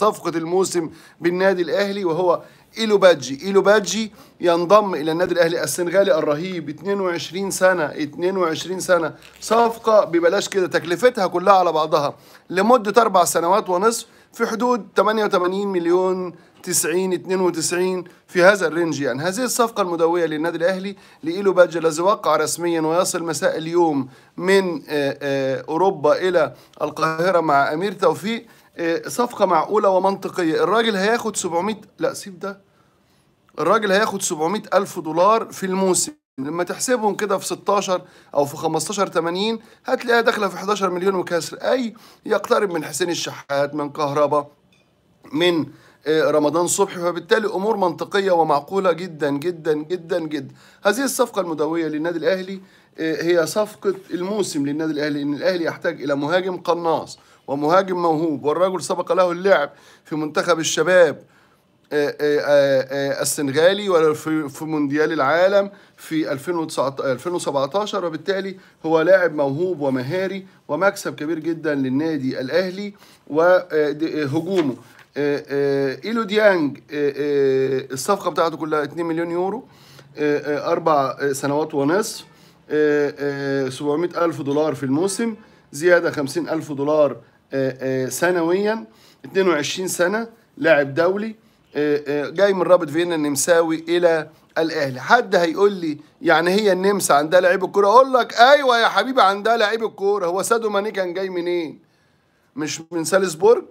صفقة الموسم بالنادي الأهلي وهو إيلو باجي إيلو باجي ينضم إلى النادي الأهلي السنغالي الرهيب 22 سنة 22 سنة صفقة ببلاش كده تكلفتها كلها على بعضها لمدة أربع سنوات ونصف في حدود 88 مليون 90 92 في هذا الرينج يعني هذه الصفقة المدوية للنادي الأهلي لإيلو باجي الذي وقع رسميا ويصل مساء اليوم من آه، آه، أوروبا إلى القاهرة مع أمير توفيق إيه، صفقه معقوله ومنطقيه الراجل هياخد 700 لا سيب ده الراجل هياخد 700 ألف دولار في الموسم لما تحسبهم كده في 16 أو في 15 80 هتلاقيها داخلة في 11 مليون وكسر أي يقترب من حسين الشحات من كهربا من إيه، رمضان صبحي فبالتالي أمور منطقية ومعقولة جدا جدا جدا جدا هذه الصفقة المدوية للنادي الأهلي إيه، هي صفقة الموسم للنادي الأهلي إن الأهلي يحتاج إلى مهاجم قناص ومهاجم موهوب والرجل سبق له اللعب في منتخب الشباب آه، آه، آه، السنغالي ولا في مونديال العالم في 2017 وبالتالي هو لاعب موهوب ومهاري ومكسب كبير جدا للنادي الاهلي وهجومه ايلو ديانج الصفقه بتاعته كلها 2 مليون يورو اربع سنوات ونصف 700 الف دولار في الموسم زياده 50 الف دولار آه، آه، سنويا 22 سنه لاعب دولي آه، جاي من رابط فيينا النمساوي الى الاهلي حد هيقول لي يعني هي النمسا عندها لعيب الكوره اقول لك ايوه يا حبيبي عندها لعيب الكوره هو سادو ماني كان جاي منين مش من سالزبورج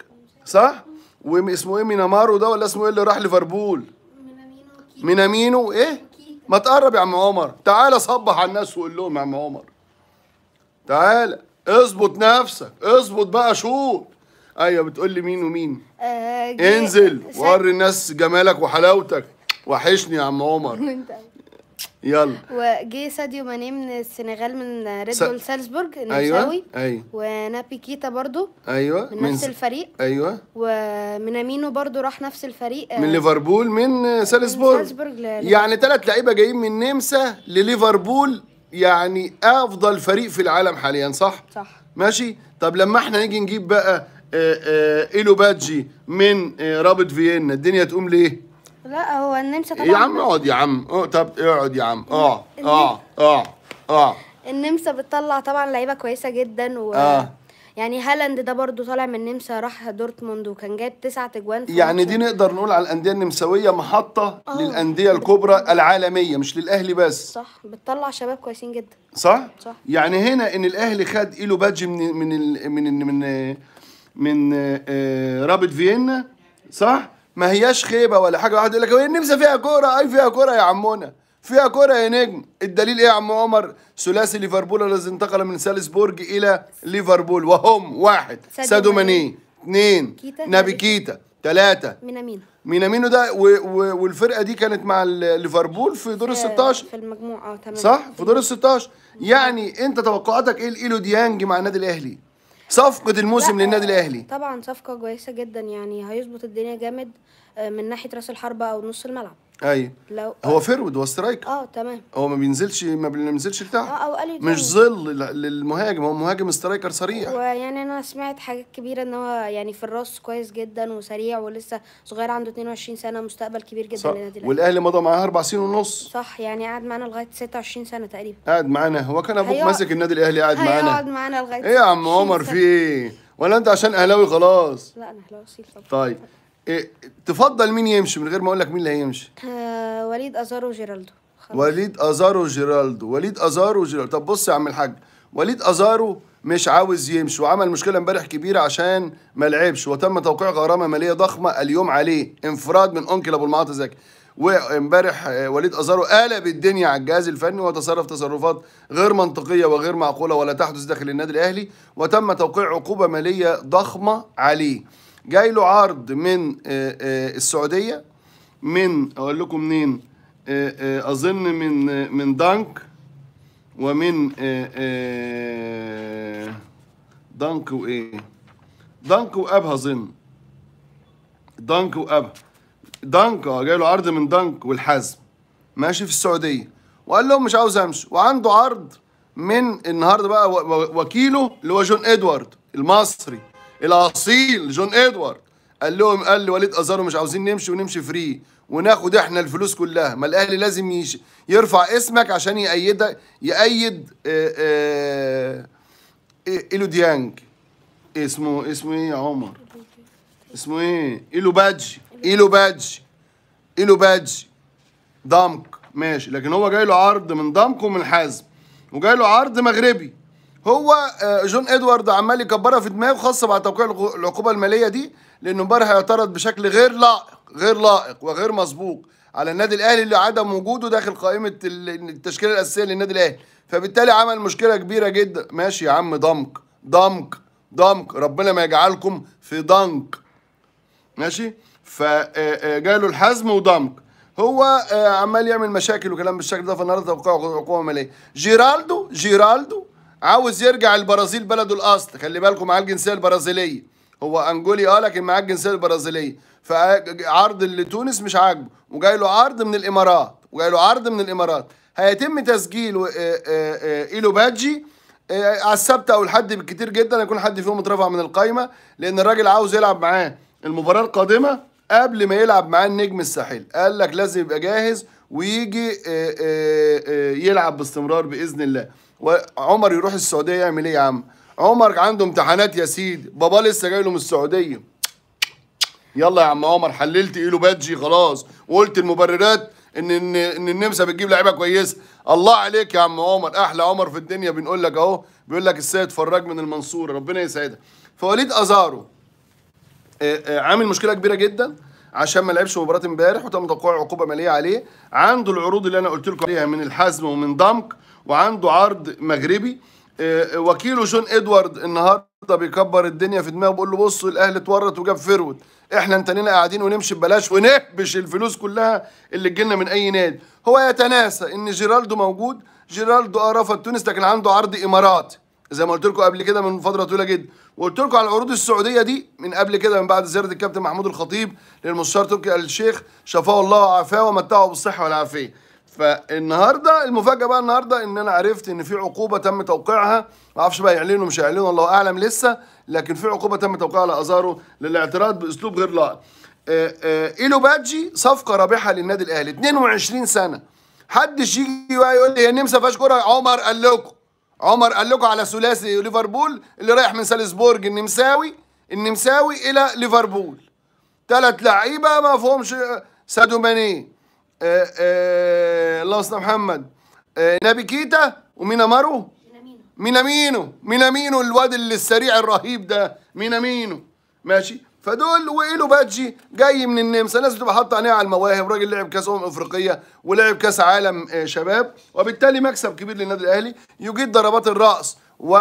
صح واسمه ايه مينامارو ده ولا اسمه ايه اللي راح ليفربول مينامينو ايه ما تقرب يا عم عمر تعالى صبح على الناس وقول لهم يا عم عمر تعالى اظبط نفسك اظبط بقى شوط ايوه بتقول لي مين ومين آه انزل ووري الناس جمالك وحلاوتك وحشني يا عم عمر يلا وجي ساديو ماني من السنغال من ريد بول س... سالزبورج النمساوي ايوه ايوه ونابي كيتا برضو ايوه من نفس من... الفريق ايوه ومينامينو برضو راح نفس الفريق آه، من ليفربول من سالزبورج سالزبورج يعني ثلاث لعيبه جايين من النمسا لليفربول يعني افضل فريق في العالم حاليا صح صح ماشي طب لما احنا نيجي نجيب بقى آه، آه، ايلو بادجي من آه، رابط فيينا الدنيا تقوم ليه لا هو النمسا طبعا يا عم اقعد يا عم طب اقعد يا عم اه اه اه اه النمسا بتطلع طبعا لعيبه كويسه جدا و آه. يعني هالاند ده برضو طالع من النمسا راح دورتموند وكان جايب تسعة اجوان يعني دي نقدر نقول على الانديه النمساويه محطه آه. للانديه الكبرى العالميه مش للاهلي بس صح بتطلع شباب كويسين جدا صح, صح. يعني هنا ان الاهلي خد ايلو بادج من من من من من, من رابط فيينا صح ما هياش خيبه ولا حاجه واحد يقول لك إيه النمسا فيها كوره اي فيها كوره يا عمونا فيها كرة يا نجم الدليل ايه يا عم عمر ثلاثي ليفربول الذي انتقل من سالزبورج الى ليفربول وهم واحد سادو ماني اثنين نبي كيتا ثلاثة مينامينو مينامينو ده و و والفرقة دي كانت مع ليفربول في دور ال 16 في المجموعة اه تمام صح في دور ال 16 يعني انت توقعاتك ايه لإيلو ديانج مع النادي الأهلي؟ صفقة الموسم للنادي الأهلي طبعا صفقة كويسة جدا يعني هيظبط الدنيا جامد من ناحيه راس الحربه او نص الملعب ايوه لو هو فيرود هو سترايكر اه تمام هو ما بينزلش ما بينزلش بتاع اه او قال مش ظل للمهاجم هو مهاجم سترايكر سريع ويعني انا سمعت حاجات كبيره ان هو يعني في الراس كويس جدا وسريع ولسه صغير عنده 22 سنه مستقبل كبير جدا للنادي الاهلي والاهلي مضى معاه اربع سنين ونص صح يعني قعد معانا لغايه 26 سنه تقريبا قعد معانا هو كان ابوك ماسك النادي الاهلي قاعد معانا قاعد معانا لغايه ايه يا عم عمر في ايه ولا انت عشان اهلاوي خلاص لا انا اهلاوي طيب إيه، تفضل مين يمشي من غير ما اقول لك مين اللي هيمشي آه وليد ازارو وجيرالدو وليد ازارو وجيرالدو وليد ازارو وجيرالدو طب بص يا عم الحاج وليد ازارو مش عاوز يمشي وعمل مشكله امبارح كبيره عشان ما لعبش وتم توقيع غرامه ماليه ضخمه اليوم عليه انفراد من انكل ابو المعاطي زكي وامبارح آه، وليد ازارو قلب الدنيا على الجهاز الفني وتصرف تصرفات غير منطقيه وغير معقوله ولا تحدث داخل النادي الاهلي وتم توقيع عقوبه ماليه ضخمه عليه جاي له عرض من آه، آه، السعوديه من اقول لكم منين آه، اظن من من دانك ومن دانك وايه دانك وابها اظن دانك وابها دانك اه جاي له عرض من دانك والحزم ماشي في السعوديه وقال لهم مش عاوز امشي وعنده عرض من النهارده بقى وكيله اللي هو جون ادوارد المصري الاصيل جون ادوارد قال لهم قال لوليد ازارو مش عاوزين نمشي ونمشي فري وناخد احنا الفلوس كلها ما الاهلي لازم يش يرفع اسمك عشان يأيدك يأيد آه، آه، ايلو ديانج اسمه اسمه ايه يا عمر اسمه ايه ايلو بادجي ايلو بادجي ايلو بادجي دامك ماشي لكن هو جاي له عرض من دامك ومن حازم وجاي له عرض مغربي هو آه، جون ادوارد عمال يكبرها في دماغه خاصه بعد توقيع العقوبه الماليه دي لانه امبارح هيعترض بشكل غير لائق غير لائق وغير مسبوق على النادي الاهلي لعدم وجوده داخل قائمه التشكيله الاساسيه للنادي الاهلي فبالتالي عمل مشكله كبيره جدا ماشي يا عم ضمك ضمك ضمك ربنا ما يجعلكم في ضنك ماشي فجاله آه، آه، الحزم وضمك هو عمال يعمل مشاكل وكلام بالشكل ده فالنهارده توقيع عقوبه ماليه جيرالدو جيرالدو عاوز يرجع البرازيل بلده الاصل خلي بالكم معاه الجنسيه البرازيليه هو انجولي اه لكن معاه الجنسيه البرازيليه فعرض لتونس مش عاجبه وجاي له عرض من الامارات وجاي له عرض من الامارات هيتم تسجيل آه، آه، آه، ايلو باجي على السبت او الحد بالكتير جدا هيكون حد فيهم اترفع من القايمه لان الراجل عاوز يلعب معاه المباراه القادمه قبل ما يلعب معاه النجم الساحلي قال لك لازم يبقى جاهز ويجي يلعب باستمرار باذن الله وعمر يروح السعوديه يعمل ايه يا عم؟ عمر عنده امتحانات يا سيدي بابا لسه جاي له من السعوديه يلا يا عم عمر حللت ايلو بادجي خلاص وقلت المبررات ان ان ان النمسا بتجيب لعيبه كويسه الله عليك يا عم عمر احلى عمر في الدنيا بنقول لك اهو بيقول لك السيد فراج من المنصوره ربنا يسعدها فوليد ازارو آه، آه، عامل مشكله كبيره جدا عشان ما لعبش مباراه امبارح وتم توقيع عقوبه ماليه عليه عنده العروض اللي انا قلت لكم عليها من الحزم ومن ضمك وعنده عرض مغربي آه، وكيله جون ادوارد النهارده بيكبر الدنيا في دماغه بيقول له بصوا الاهلي اتورط وجاب فيرود احنا انتنينا قاعدين ونمشي ببلاش ونهبش الفلوس كلها اللي تجيلنا من اي نادي هو يتناسى ان جيرالدو موجود جيرالدو اه رفض تونس لكن عنده عرض اماراتي زي ما قلت لكم قبل كده من فتره طويله جدا وقلت لكم على العروض السعوديه دي من قبل كده من بعد زياره الكابتن محمود الخطيب للمستشار تركي الشيخ شفاه الله وعافاه ومتعه بالصحه والعافيه فالنهارده المفاجاه بقى النهارده ان انا عرفت ان في عقوبه تم توقيعها ما اعرفش بقى يعلنوا مش يعلنوا الله اعلم لسه لكن في عقوبه تم توقيعها على ازارو للاعتراض باسلوب غير لائق ايلو بادجي صفقه رابحه للنادي الاهلي 22 سنه حدش يجي بقى يقول لي هي النمسا فيهاش كوره عمر قال لكم عمر قال لكم على ثلاثي ليفربول اللي رايح من سالزبورج النمساوي النمساوي الى ليفربول ثلاث لعيبه ما فيهمش سادو مانيه آه، آه، اللهم صل محمد آه، نبي كيتا امينو مينامينو مينامينو الواد اللي السريع الرهيب ده مينامينو ماشي فدول وإله باتجي جاي من النمسا الناس بتبقى حاطه عينيها على المواهب راجل لعب كاس امم افريقيه ولعب كاس عالم شباب وبالتالي مكسب كبير للنادي الاهلي يجيد ضربات الراس و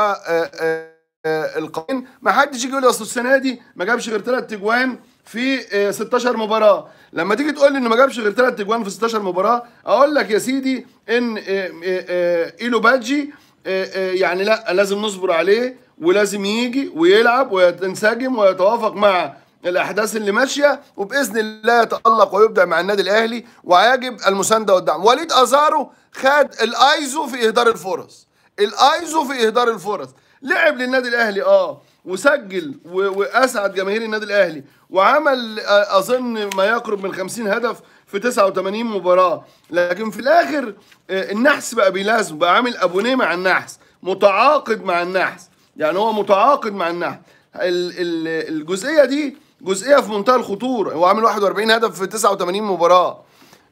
القوانين ما حدش يجي يقول اصل السنه دي ما جابش غير ثلاث تجوان في 16 آه، مباراه لما تيجي تقول لي انه ما جابش غير ثلاث اجوان في 16 مباراه اقول لك يا سيدي ان آه، آه، ايلو باجي يعني لا لازم نصبر عليه ولازم يجي ويلعب وينسجم ويتوافق مع الاحداث اللي ماشيه وباذن الله يتالق ويبدع مع النادي الاهلي ويجب المسانده والدعم وليد ازارو خد الايزو في اهدار الفرص الايزو في اهدار الفرص لعب للنادي الاهلي اه وسجل واسعد جماهير النادي الاهلي وعمل آه، اظن ما يقرب من 50 هدف في 89 مباراه لكن في الاخر آه، النحس بقى بيلازمه بقى عامل ابونيه مع النحس متعاقد مع النحس يعني هو متعاقد مع النحس الجزئيه دي جزئيه في منتهى الخطوره هو عامل 41 هدف في 89 مباراه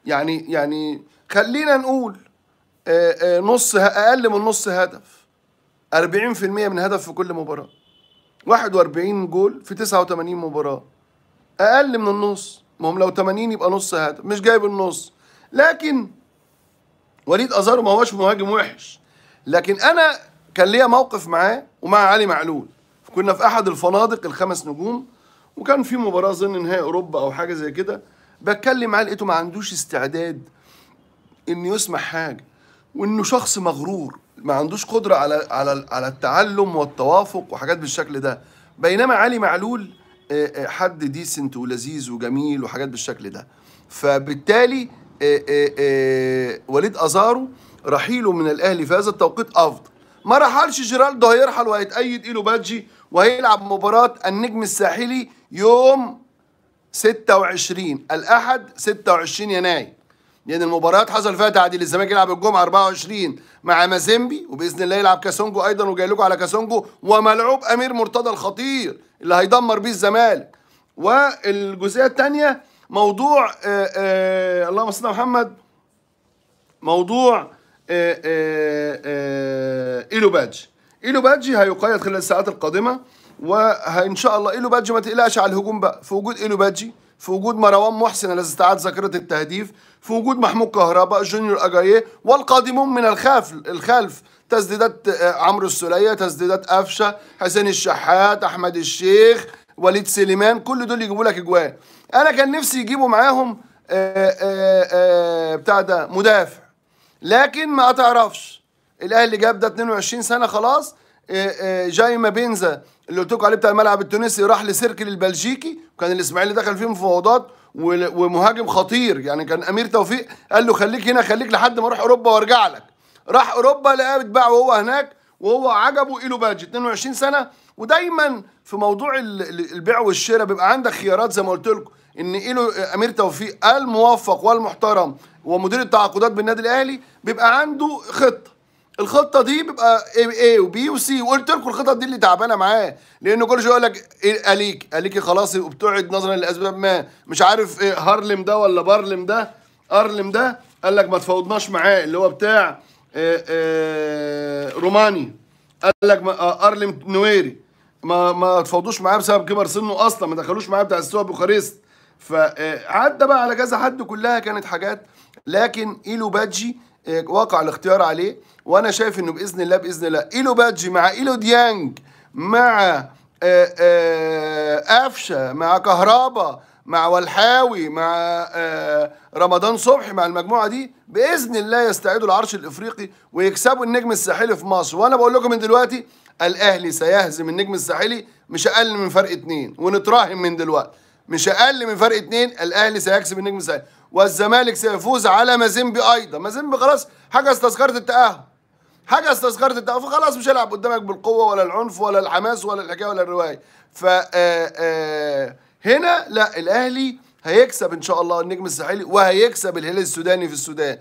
يعني يعني خلينا نقول آه، آه، نص اقل من نص هدف 40% من هدف في كل مباراه 41 جول في 89 مباراه اقل من النص ما هم لو 80 يبقى نص هدف مش جايب النص لكن وليد ازارو ما هوش مهاجم وحش لكن انا كان ليا موقف معاه ومع علي معلول كنا في احد الفنادق الخمس نجوم وكان في مباراه ظن نهائي اوروبا او حاجه زي كده بتكلم معاه لقيته ما عندوش استعداد ان يسمح حاجه وانه شخص مغرور ما عندوش قدره على على على التعلم والتوافق وحاجات بالشكل ده بينما علي معلول حد ديسنت ولذيذ وجميل وحاجات بالشكل ده فبالتالي وليد ازارو رحيله من الاهلي في هذا التوقيت افضل ما رحلش جيرالدو هيرحل وهيتأيد ايلو بادجي وهيلعب مباراة النجم الساحلي يوم 26 الأحد 26 يناير لان المباريات حصل فيها تعديل الزمالك يلعب الجمعه 24 مع مازيمبي وباذن الله يلعب كاسونجو ايضا وجاي لكم على كاسونجو وملعوب امير مرتضى الخطير اللي هيدمر بيه الزمالك والجزئيه الثانيه موضوع آآ آه، آآ آه، اللهم صل على محمد موضوع آه، ايلو بادج ايلو بادجي هيقيد خلال الساعات القادمه وان شاء الله ايلو بادجي ما تقلقش على الهجوم بقى في وجود ايلو بادجي في وجود مروان محسن الذي استعاد ذاكره التهديف في وجود محمود كهرباء جونيور اجاييه والقادمون من الخلف الخلف تسديدات آه، عمرو السوليه تسديدات قفشه حسين الشحات احمد الشيخ وليد سليمان كل دول يجيبوا لك اجوان انا كان نفسي يجيبوا معاهم آه، آه، بتاع ده مدافع لكن ما تعرفش الاهلي جاب ده 22 سنه خلاص جاي ما بينزا اللي قلت لكم عليه بتاع الملعب التونسي راح لسيركل البلجيكي وكان الاسماعيلي دخل فيه مفاوضات ومهاجم خطير يعني كان امير توفيق قال له خليك هنا خليك لحد ما اروح اوروبا وارجع لك راح اوروبا لقاه اتباع وهو هناك وهو عجبه ايلو بادج 22 سنه ودايما في موضوع البيع والشراء بيبقى عندك خيارات زي ما قلت لكم ان ايلو امير توفيق الموفق والمحترم ومدير التعاقدات بالنادي الاهلي بيبقى عنده خطه الخطه دي بيبقى ايه وبي وسي وقلت لكم الخطط دي اللي تعبانه معاه لانه كل شويه يقول لك إيه اليك اليكي خلاص وبتعد نظرا لاسباب ما مش عارف إيه هارلم ده ولا بارلم ده ارلم ده قال لك ما تفاوضناش معاه اللي هو بتاع إيه إيه روماني قال لك آه، ارلم نويري ما ما تفاوضوش معاه بسبب كبر سنه اصلا ما دخلوش معاه بتاع السوبر بوخارست فعدى آه، بقى على كذا حد كلها كانت حاجات لكن ايلو بادجي آه، وقع الاختيار عليه وانا شايف انه باذن الله باذن الله ايلو بادجي مع ايلو ديانج مع قفشه آه، مع كهربا مع والحاوي مع رمضان صبحي مع المجموعه دي باذن الله يستعيدوا العرش الافريقي ويكسبوا النجم الساحلي في مصر وانا بقول لكم من دلوقتي الاهلي سيهزم النجم الساحلي مش اقل من فرق اتنين ونتراهن من دلوقتي مش اقل من فرق اتنين الاهلي سيكسب النجم الساحلي والزمالك سيفوز على مازيمبي ايضا مازيمبي خلاص حجز تذكره التاهل حجز تذكره التاهل فخلاص مش هيلعب قدامك بالقوه ولا العنف ولا الحماس ولا الحكايه ولا الروايه ف آه، آه، هنا لا الاهلي هيكسب ان شاء الله النجم الساحلي وهيكسب الهلال السوداني في السودان